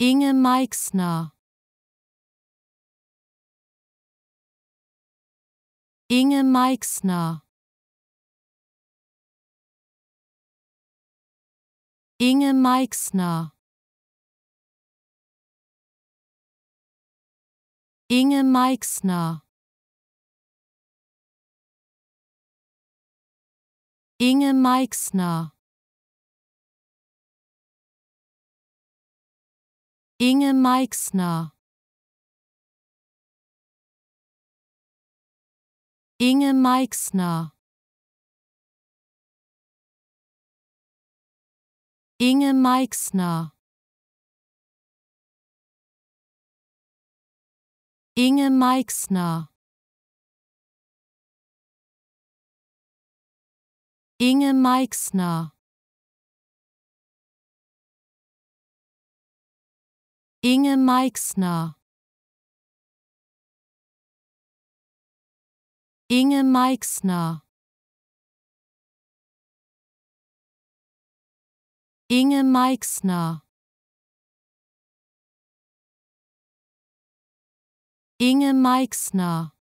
Inge Meixner Inge Meixner Inge Meixner Inge Meixner Inge Meixner Inge Meixner Inge Meixner Inge Meixner Inge Meixner Inge Meixner Inge Meixner Inge Meixner Inge Meixner Inge Meixner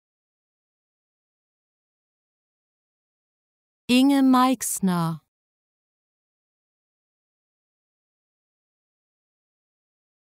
Inge Meixner